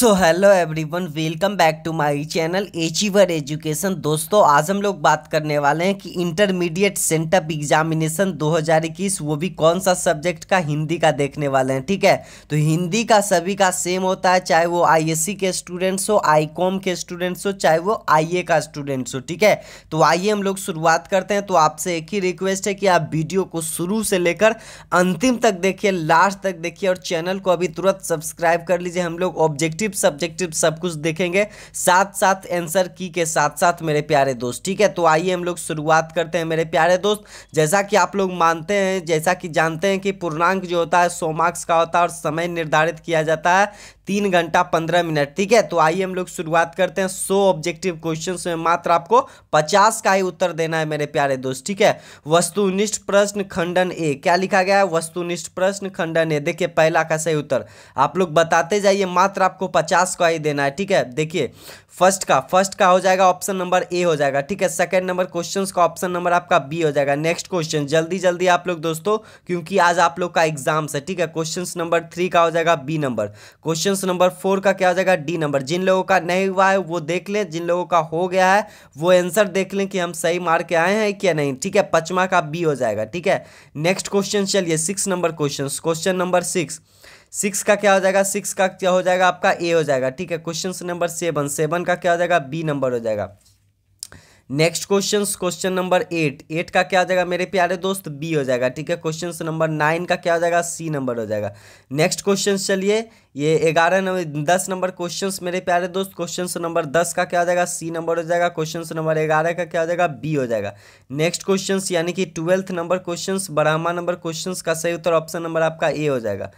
so hello everyone welcome back to my channel achiever education दोस्तों आज हम लोग बात करने वाले हैं कि इंटरमीडिएट सेंटअप एग्जामिनेशन 2021 वो भी कौन सा सब्जेक्ट का हिंदी का देखने वाले हैं ठीक है तो हिंदी का सभी का सेम होता है चाहे वो आईएससी के स्टूडेंट्स हो कॉम के स्टूडेंट्स हो चाहे वो ए का स्टूडेंट्स हो ठीक है तो आइए हम लोग शुरुआत करते हैं तो आपसे एक ही रिक्वेस्ट है कि आप वीडियो को शुरू से लेकर अंतिम तक देखिए लास्ट तक देखिए और चैनल को अभी तुरंत सब्सक्राइब कर लीजिए हम लोग ऑब्जेक्टिव ऑब्जेक्टिव सब्जेक्टिव सब कुछ देखेंगे साथ साथ एंसर की के साथ साथ मेरे प्यारे दोस्त ठीक है तो आइए हम लोग शुरुआत करते हैं मेरे प्यारे दोस्त जैसा कि आप लोग मानते हैं जैसा कि जानते हैं कि पूर्णांक जो होता है सो मार्क्स का होता है और समय निर्धारित किया जाता है तीन घंटा पंद्रह मिनट ठीक है तो आइए हम लोग शुरुआत करते हैं सो ऑब्जेक्टिव क्वेश्चन में मात्र आपको पचास का ही उत्तर देना है मेरे प्यारे दोस्त ठीक है वस्तुनिष्ठ प्रश्न खंडन ए क्या लिखा गया है वस्तुनिष्ठ प्रश्न खंडन ए देखिए पहला का सही उत्तर आप लोग बताते जाइए मात्र आपको पचास का ही देना है ठीक है देखिए फर्स्ट का फर्स्ट का हो जाएगा ऑप्शन नंबर ए हो जाएगा ठीक है सेकंड नंबर क्वेश्चन का ऑप्शन नंबर आपका बी हो जाएगा नेक्स्ट क्वेश्चन जल्दी जल्दी आप लोग दोस्तों क्योंकि आज आप लोग का एग्जाम्स है ठीक है क्वेश्चन नंबर थ्री का हो जाएगा B number question question number four का क्या हो जाएगा डी नंबर जिन लोगों का नहीं हुआ है वो देख लें जिन लोगों का हो गया है वो आंसर देख लें कि हम सही मार के आए हैं क्या नहीं ठीक है पचमा का बी हो जाएगा ठीक है नेक्स्ट क्वेश्चन चलिए six number question question number six six का क्या हो जाएगा सिक्स का क्या हो जाएगा आपका ए हो जाएगा ठीक है क्वेश्चन नंबर सेवन सेवन का क्या हो जाएगा बी नंबर हो जाएगा next question question number eight eight का क्या हो जाएगा मेरे प्यारे दोस्त बी हो जाएगा ठीक है क्वेश्चन नंबर नाइन का क्या हो जाएगा सी नंबर हो जाएगा नेक्स्ट क्वेश्चन चलिए ये ग्यारह नंबर दस नंबर क्वेश्चंस मेरे प्यारे दोस्त क्वेश्चन नंबर दस का क्या हो जाएगा सी नंबर हो जाएगा क्वेश्चन नंबर ग्यारह का क्या हो जाएगा बी हो जाएगा नेक्स्ट क्वेश्चन यानी कि ट्वेल्थ नंबर क्वेश्चंस बारहवा नंबर क्वेश्चन का सही उत्तर ऑप्शन नंबर आपका ए हो जाएगा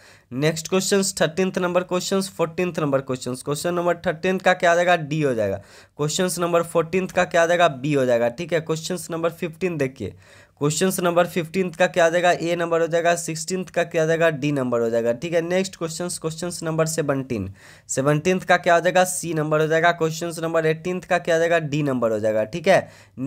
next question thirteenth number question fourteenth number question question number thirteenth का क्या जाएगा डी हो जाएगा क्वेश्चन नंबर फोर्टींथ का क्या जाएगा बी हो जाएगा ठीक है क्वेश्चन नंबर फिफ्टीन देखिए क्वेश्चन नंबर फिफ्टीन का क्या आ जाएगा ए नंबर हो जाएगा सिक्सटीन का क्या आ जाएगा डी नंबर हो जाएगा ठीक है next question question number seventeen seventeen का क्या हो जाएगा सी नंबर हो जाएगा क्वेश्चन नंबर एटीन का क्या आ जाएगा डी नंबर हो जाएगा ठीक है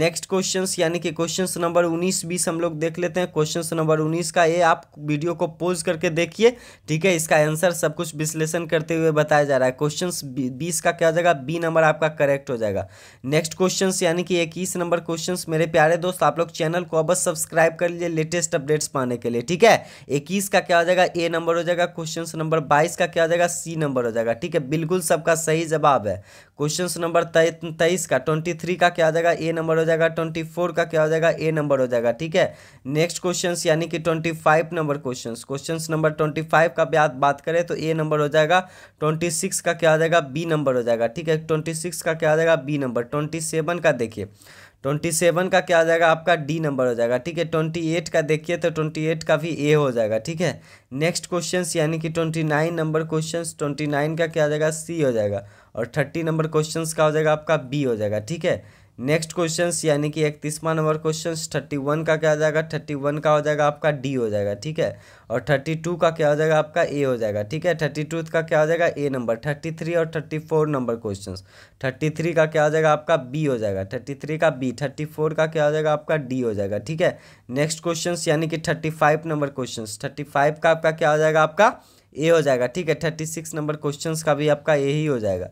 नेक्स्ट क्वेश्चन यानी कि क्वेश्चन नंबर उन्नीस बीस हम लोग देख लेते हैं क्वेश्चन नंबर उन्नीस का ए आप वीडियो को पोज करके देखिए ठीक है इसका आंसर सब कुछ विश्लेषण करते हुए बताया जा रहा है क्वेश्चन बीस का क्या हो जाएगा बी नंबर आपका करेक्ट हो जाएगा नेक्स्ट क्वेश्चन यानी कि इक्कीस नंबर क्वेश्चन मेरे प्यारे दोस्त आप लोग चैनल को अब सब्सक्राइब कर लीजिए लेटेस्ट अपडेट्स पाने के लिए ठीक है इक्कीस का क्या हो जाएगा ए नंबर हो जाएगा क्वेश्चन नंबर बाईस का क्या हो जाएगा सी नंबर हो जाएगा ठीक है बिल्कुल सबका सही जवाब है क्वेश्चन नंबर तेईस का ट्वेंटी थ्री का क्या हो जाएगा ए नंबर हो जाएगा ट्वेंटी फोर का क्या हो जाएगा ए नंबर हो जाएगा ठीक है नेक्स्ट क्वेश्चन यानी कि twenty five number question question number twenty five का भी बात करें तो ए नंबर हो जाएगा ट्वेंटी सिक्स का क्या हो जाएगा बी नंबर हो जाएगा ठीक है ट्वेंटी सिक्स का क्या हो जाएगा बी नंबर ट्वेंटी सेवन का देखिए ट्वेंटी सेवन का क्या हो जाएगा आपका डी नंबर हो जाएगा ठीक है ट्वेंटी एट का देखिए तो ट्वेंटी एट का भी ए हो जाएगा ठीक है नेक्स्ट क्वेश्चन यानी कि twenty nine number question twenty nine का क्या हो जाएगा सी हो जाएगा और थर्टी नंबर क्वेश्चन का हो जाएगा आपका बी हो जाएगा ठीक है नेक्स्ट क्वेश्चन यानी कि इकतीसवां नंबर क्वेश्चन थर्टी वन का क्या हो जाएगा थर्टी वन का हो जाएगा आपका डी हो जाएगा ठीक है और थर्टी टू का क्या हो जाएगा आपका ए हो जाएगा ठीक है थर्टी टू का क्या हो जाएगा ए नंबर थर्टी थ्री और thirty four number question thirty three का क्या हो जाएगा आपका बी हो जाएगा थर्टी थ्री का बी थर्टी फोर का क्या हो जाएगा आपका डी हो जाएगा ठीक है नेक्स्ट क्वेश्चन यानी कि thirty five number question thirty five का आपका क्या हो जाएगा आपका ए हो जाएगा ठीक है थर्टी सिक्स नंबर क्वेश्चन का भी आपका ए ही हो जाएगा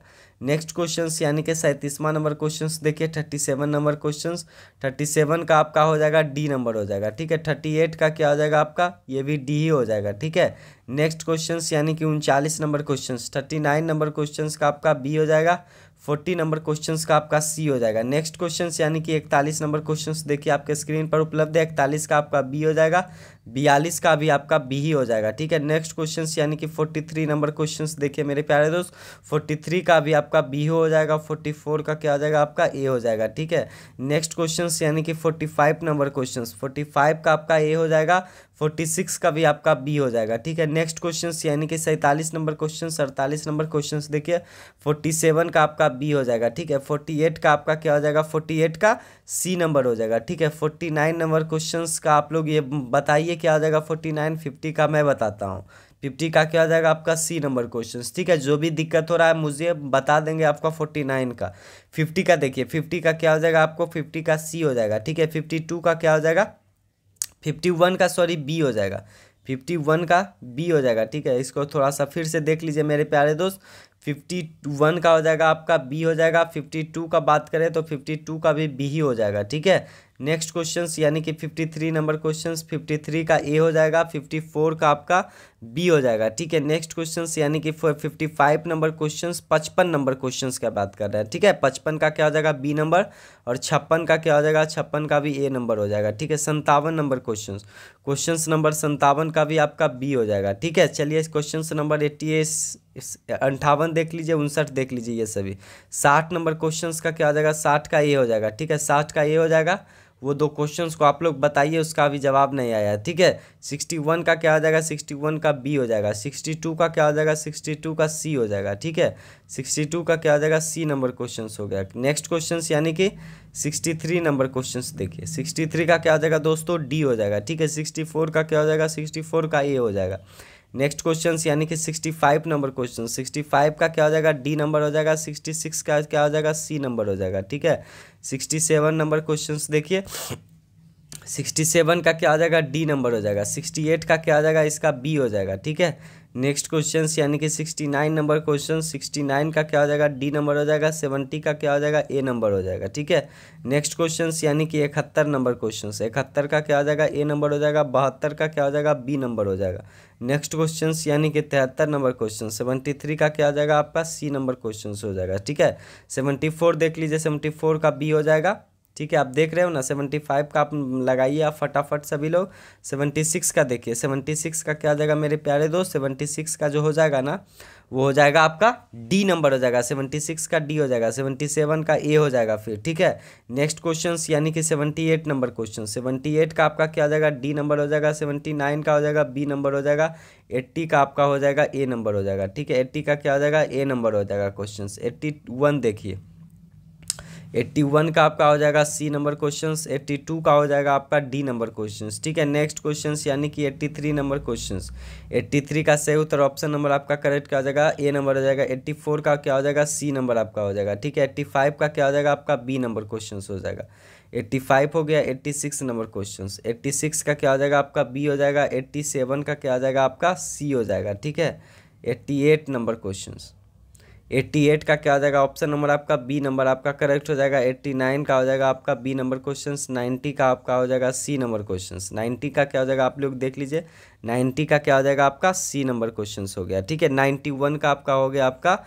नेक्स्ट क्वेश्चन यानी कि सैंतीसवां नंबर क्वेश्चन देखिए thirty seven number question thirty seven का आपका हो जाएगा डी नंबर हो जाएगा ठीक है थर्टी एट का क्या हो जाएगा आपका ये भी डी ही हो जाएगा ठीक है नेक्स्ट क्वेश्चन यानी कि उनचालीस number question thirty nine number question का आपका बी हो जाएगा फोर्टी नंबर क्वेश्चन का आपका सी हो जाएगा नेक्स्ट क्वेश्चन यानी कि इकतालीस नंबर क्वेश्चन देखिए आपके स्क्रीन पर उपलब्ध है इकतालीस का आपका बी हो जाएगा बयालीस का भी आपका बी ही हो जाएगा ठीक है नेक्स्ट क्वेश्चन यानी कि फोर्टी थ्री नंबर क्वेश्चन देखिए मेरे प्यारे दोस्त फोर्टी थ्री का भी आपका बी हो जाएगा फोर्टी फोर का क्या हो जाएगा आपका ए हो जाएगा ठीक है नेक्स्ट क्वेश्चन यानी कि forty five number question forty five का आपका ए हो जाएगा फोर्टी सिक्स का भी आपका बी हो जाएगा ठीक है नेक्स्ट क्वेश्चन यानी कि सैंतालीस नंबर क्वेश्चन अड़तालीस नंबर क्वेश्चन देखिए फोर्टी सेवन का आपका बी हो जाएगा ठीक है फोर्टी एट का आपका क्या हो जाएगा फोर्टी एट का सी नंबर हो जाएगा ठीक है फोर्टी नाइन नंबर क्वेश्चन का आप लोग ये बताइए ये क्या हो जाएगा फोर्टी नाइन फिफ्टी का मैं बताता हूँ फिफ्टी का क्या हो जाएगा आपका सी नंबर क्वेश्चन ठीक है जो भी दिक्कत हो रहा है मुझे बता देंगे आपका फोर्टी नाइन का फिफ्टी का देखिए फिफ्टी का क्या हो जाएगा आपको फिफ्टी का सी हो जाएगा ठीक है फिफ्टी टू का क्या हो जाएगा फिफ्टी वन का सॉरी बी हो जाएगा फिफ्टी वन का बी हो जाएगा ठीक है इसको थोड़ा सा फिर से देख लीजिए मेरे प्यारे दोस्त फिफ्टी वन का हो जाएगा आपका बी हो जाएगा फिफ्टी टू का बात करें तो फिफ्टी टू का भी बी ही हो जाएगा ठीक है नेक्स्ट क्वेश्चन यानी कि fifty three number question fifty three का ए हो जाएगा फिफ्टी फोर का आपका बी हो जाएगा ठीक है नेक्स्ट क्वेश्चन यानी कि फिफ्टी फाइव नंबर क्वेश्चन पचपन नंबर क्वेश्चन का बात कर रहे हैं ठीक है पचपन का क्या हो जाएगा बी नंबर और छप्पन का क्या हो जाएगा छप्पन का भी ए नंबर हो जाएगा ठीक है संतावन नंबर क्वेश्चन क्वेश्चन नंबर संतावन का भी आपका बी हो जाएगा ठीक है चलिए क्वेश्चन नंबर एट्टी अंठावन देख लीजिए उनसठ देख लीजिए ये सभी साठ नंबर क्वेश्चन का क्या हो जाएगा साठ का ए हो जाएगा ठीक है साठ का ए हो जाएगा वो दो क्वेश्चन को आप लोग बताइए उसका अभी जवाब नहीं आया ठीक है सिक्सटी वन का क्या हो जाएगा सिक्सटी वन का बी हो जाएगा सिक्सटी टू का क्या हो जाएगा सिक्सटी टू का सी हो जाएगा ठीक है सिक्सटी टू का क्या हो जाएगा सी नंबर क्वेश्चन हो गया नेक्स्ट क्वेश्चन यानी कि सिक्सटी थ्री नंबर क्वेश्चन देखिए सिक्सटी थ्री का क्या हो जाएगा दोस्तों डी हो जाएगा ठीक है सिक्सटी फोर का क्या हो जाएगा सिक्सटी फोर का ए हो जाएगा नेक्स्ट क्वेश्चन यानी कि 65 नंबर क्वेश्चन 65 का क्या हो जाएगा डी नंबर हो जाएगा 66 का क्या हो जाएगा सी नंबर हो जाएगा ठीक है 67 नंबर क्वेश्चन देखिए सिक्सटी सेवन का क्या हो जाएगा डी नंबर हो जाएगा सिक्सटी एट का क्या आ जाएगा इसका बी हो जाएगा ठीक है नेक्स्ट क्वेश्चन यानी कि sixty nine number question sixty nine का क्या हो जाएगा डी नंबर हो जाएगा सेवेंटी का क्या हो जाएगा ए नंबर हो जाएगा ठीक है नेक्स्ट क्वेश्चन यानी कि इकहत्तर नंबर क्वेश्चन इकहत्तर का क्या हो जाएगा ए नंबर हो जाएगा बहत्तर का क्या हो जाएगा बी नंबर हो जाएगा नेक्स्ट क्वेश्चन यानी कि तिहत्तर नंबर क्वेश्चन सेवेंटी थ्री का क्या हो जाएगा आपका सी नंबर क्वेश्चन हो जाएगा ठीक है सेवेंटी फोर देख लीजिए सेवेंटी फोर का बी हो जाएगा ठीक है आप देख रहे हो ना सेवेंटी फाइव का आप लगाइए आप फटाफट सभी लोग सेवेंटी सिक्स का देखिए सेवेंटी सिक्स का क्या हो जाएगा मेरे प्यारे दोस्त सेवेंटी सिक्स का जो हो जाएगा ना वो हो जाएगा आपका डी नंबर हो जाएगा सेवेंटी सिक्स का डी हो जाएगा सेवेंटी सेवन का ए हो जाएगा फिर ठीक है नेक्स्ट क्वेश्चन यानी कि seventy eight number question seventy eight का आपका क्या हो जाएगा डी नंबर हो जाएगा सेवेंटी नाइन का हो जाएगा बी नंबर हो जाएगा एट्टी का आपका हो जाएगा ए नंबर हो जाएगा ठीक है एट्टी का क्या हो जाएगा ए नंबर हो जाएगा क्वेश्चन एट्टी वन देखिए एट्टी वन का आपका हो जाएगा C number question eighty two का हो जाएगा आपका डी नंबर क्वेश्चन ठीक है नेक्स्ट क्वेश्चन यानी कि eighty three number question eighty three का सही उत्तर ऑप्शन नंबर आपका करेक्ट क्या हो जाएगा ए नंबर हो जाएगा एट्टी फोर का क्या हो जाएगा सी नंबर आपका हो जाएगा ठीक है एट्टी फाइव का क्या हो जाएगा आपका बी नंबर क्वेश्चन हो जाएगा एट्टी फाइव हो गया eighty six number question eighty six का क्या हो जाएगा आपका बी हो जाएगा एट्टी सेवन का क्या हो जाएगा आपका सी हो जाएगा ठीक है eighty eight number question eighty eight का क्या हो जाएगा ऑप्शन नंबर आपका बी नंबर आपका करेक्ट हो जाएगा एट्टी नाइन का हो जाएगा आपका बी नंबर क्वेश्चन नाइन्टी का आपका हो जाएगा सी नंबर क्वेश्चन नाइन्टी का क्या हो जाएगा आप लोग देख लीजिए नाइन्टी का क्या हो जाएगा आपका सी नंबर क्वेश्चन हो गया ठीक है नाइन्टी वन का आपका हो गया आपका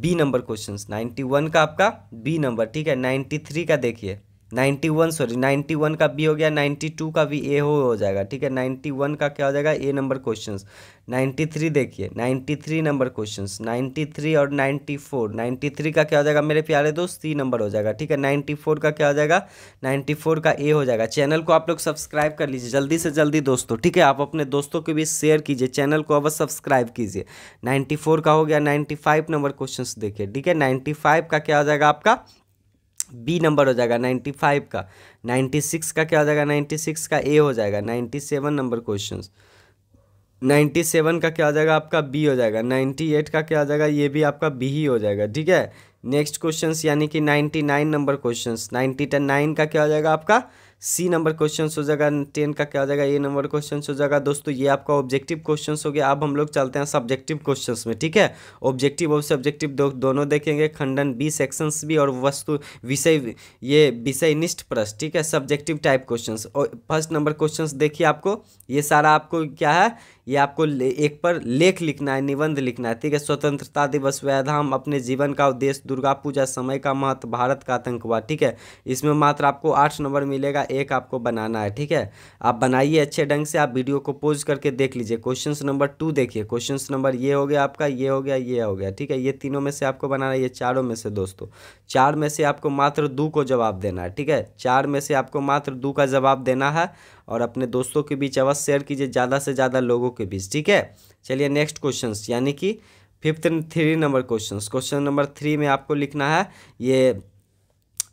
B number question ninety one का आपका बी नंबर ठीक है नाइन्टी थ्री का देखिए ninety one sorry ninety one का बी हो गया नाइन्टी टू का भी ए हो हो जाएगा ठीक है नाइन्टी वन का क्या हो जाएगा A number question ninety three देखिए ninety three number question ninety three और नाइन्टी फोर नाइन्टी थ्री का क्या हो जाएगा मेरे प्यारे दोस्त सी नंबर हो जाएगा ठीक है नाइन्टी फोर का क्या हो जाएगा नाइन्टी फोर का ए हो जाएगा चैनल को आप लोग सब्सक्राइब कर लीजिए जल्दी से जल्दी दोस्तों ठीक है आप अपने दोस्तों के बीच शेयर कीजिए चैनल को अब सब्सक्राइब कीजिए नाइन्टी फोर का हो गया नाइन्टी फाइव नंबर क्वेश्चन देखिए ठीक है नाइन्टी फाइव का क्या हो जाएगा आपका बी नंबर हो जाएगा नाइन्टी फाइव का नाइन्टी सिक्स का क्या हो जाएगा नाइन्टी सिक्स का ए हो जाएगा ninety seven number question ninety seven का क्या हो जाएगा आपका बी हो जाएगा नाइन्टी एट का क्या हो जाएगा ये भी आपका बी ही हो जाएगा ठीक है नेक्स्ट क्वेश्चन यानी कि ninety nine number question ninety nine का क्या हो जाएगा आपका सी नंबर क्वेश्चन हो जाएगा टेन का क्या हो जाएगा ए नंबर क्वेश्चन हो जाएगा दोस्तों ये आपका ऑब्जेक्टिव क्वेश्चन हो गया अब हम लोग चलते हैं सब्जेक्टिव क्वेश्चन में ठीक है ऑब्जेक्टिव और सब्जेक्टिव दो, दोनों देखेंगे खंडन बी सेक्शंस भी और वस्तु विषय ये विषय निष्ठ प्रश्न ठीक है सब्जेक्टिव टाइप क्वेश्चन और फर्स्ट नंबर क्वेश्चन देखिए आपको ये सारा आपको क्या है ये आपको एक पर लेख लिखना है निबंध लिखना है ठीक है स्वतंत्रता दिवस व्याधाम अपने जीवन का उद्देश्य दुर्गा पूजा समय का महत्व भारत का आतंकवाद ठीक है इसमें मात्र आपको आठ नंबर मिलेगा एक आपको बनाना है ठीक है आप बनाइए अच्छे ढंग से आप वीडियो को पोज करके देख लीजिए क्वेश्चन नंबर टू देखिए क्वेश्चन नंबर ये हो गया आपका ये हो गया ये हो गया ठीक है ये तीनों में से आपको बनाना है ये चारों में से दोस्तों चार में से आपको मात्र दो को जवाब देना है ठीक है चार में से आपको मात्र दो का जवाब देना है और अपने दोस्तों के बीच अवश्य शेयर कीजिए ज़्यादा से ज़्यादा लोगों के बीच ठीक है चलिए नेक्स्ट क्वेश्चन यानी कि fifth three number question question number three में आपको लिखना है ये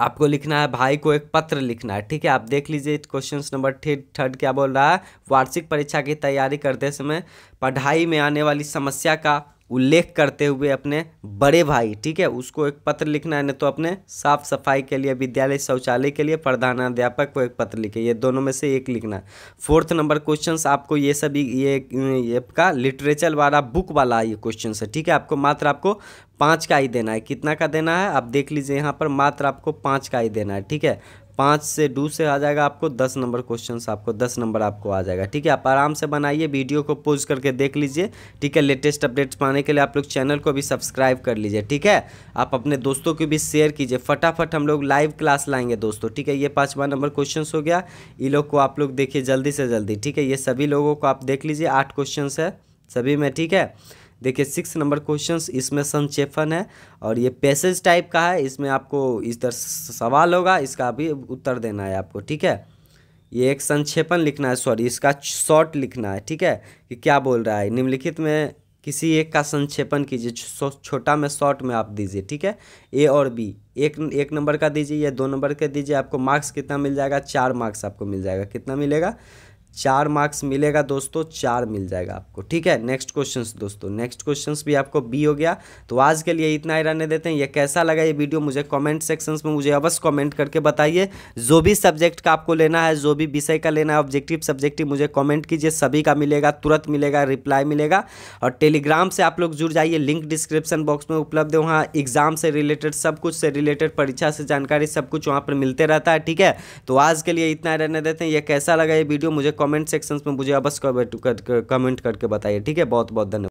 आपको लिखना है भाई को एक पत्र लिखना है ठीक है आप देख लीजिए क्वेश्चन नंबर थर्ड क्या बोल रहा है वार्षिक परीक्षा की तैयारी करते समय पढ़ाई में आने वाली समस्या का उल्लेख करते हुए अपने बड़े भाई ठीक है उसको एक पत्र लिखना है नहीं तो अपने साफ सफाई के लिए विद्यालय शौचालय के लिए प्रधानाध्यापक को एक पत्र लिखे ये दोनों में से एक लिखना है फोर्थ नंबर क्वेश्चंस आपको ये सभी ये, ये आपका लिटरेचर वाला बुक वाला ये क्वेश्चन है ठीक है आपको मात्र आपको पाँच का ही देना है कितना का देना है आप देख लीजिए यहाँ पर मात्र आपको पाँच का ही देना है ठीक है पाँच से डू से आ जाएगा आपको दस नंबर क्वेश्चन आपको दस नंबर आपको आ जाएगा ठीक है आप आराम से बनाइए वीडियो को पोज करके देख लीजिए ठीक है लेटेस्ट अपडेट्स पाने के लिए आप लोग चैनल को भी सब्सक्राइब कर लीजिए ठीक है आप अपने दोस्तों को भी शेयर कीजिए फटाफट हम लोग लाइव क्लास लाएंगे दोस्तों ठीक है ये पाँचवा नंबर क्वेश्चन हो गया ये लोग को आप लोग देखिए जल्दी से जल्दी ठीक है ये सभी लोगों को आप देख लीजिए आठ क्वेश्चन है सभी में ठीक है देखिए सिक्स नंबर क्वेश्चन इसमें संक्षेपण है और ये पैसेज टाइप का है इसमें आपको इस तरह सवाल होगा इसका भी उत्तर देना है आपको ठीक है ये एक संक्षेपण लिखना है सॉरी इसका शॉर्ट लिखना है ठीक है कि क्या बोल रहा है निम्नलिखित में किसी एक का संक्षेपण कीजिए छोटा में शॉर्ट में आप दीजिए ठीक है ए और बी एक एक नंबर का दीजिए या दो नंबर का दीजिए आपको मार्क्स कितना मिल जाएगा चार मार्क्स आपको मिल जाएगा कितना मिलेगा चार मार्क्स मिलेगा दोस्तों चार मिल जाएगा आपको ठीक है नेक्स्ट क्वेश्चंस दोस्तों नेक्स्ट क्वेश्चंस भी आपको बी हो गया तो आज के लिए इतना ही रहने देते हैं ये कैसा लगा ये वीडियो मुझे कमेंट सेक्शंस में मुझे अवश्य कमेंट करके बताइए जो भी सब्जेक्ट का आपको लेना है जो भी विषय का लेना है ऑब्जेक्टिव सब्जेक्टिव मुझे कॉमेंट कीजिए सभी का मिलेगा तुरंत मिलेगा रिप्लाई मिलेगा और टेलीग्राम से आप लोग जुड़ जाइए लिंक डिस्क्रिप्शन बॉक्स में उपलब्ध है वहाँ एग्जाम से रिलेटेड सब कुछ से रिलेटेड परीक्षा से जानकारी सब कुछ वहाँ पर मिलते रहता है ठीक है तो आज के लिए इतना रहने देते हैं यह कैसा लगा ये वीडियो मुझे कमेंट सेक्शन में मुझे अवश्य कमेंट करके बताइए ठीक है बहुत बहुत धन्यवाद